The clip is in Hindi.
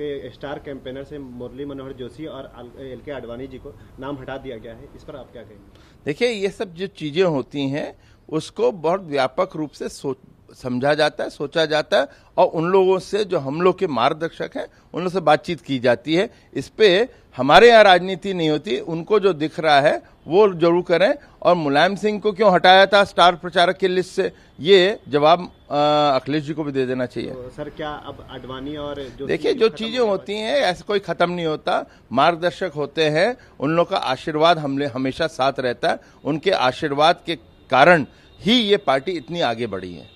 के स्टार कैंपेनर से मुरली मनोहर जोशी और एल के आडवाणी जी को नाम हटा दिया गया है इस पर आप क्या कहेंगे देखिए ये सब जो चीज़ें होती हैं उसको बहुत व्यापक रूप से सोच समझा जाता है सोचा जाता है और उन लोगों से जो हम लोग के मार्गदर्शक हैं उन लोगों से बातचीत की जाती है इस पर हमारे यहाँ राजनीति नहीं होती उनको जो दिख रहा है वो जरूर करें और मुलायम सिंह को क्यों हटाया था स्टार प्रचारक की लिस्ट से ये जवाब अखिलेश जी को भी दे देना चाहिए तो सर क्या अब अडवाणी और देखिए जो चीज़ें होती हैं ऐसे कोई ख़त्म नहीं होता मार्गदर्शक होते हैं उन लोग का आशीर्वाद हमले हमेशा साथ रहता है उनके आशीर्वाद के कारण ही ये पार्टी इतनी आगे बढ़ी है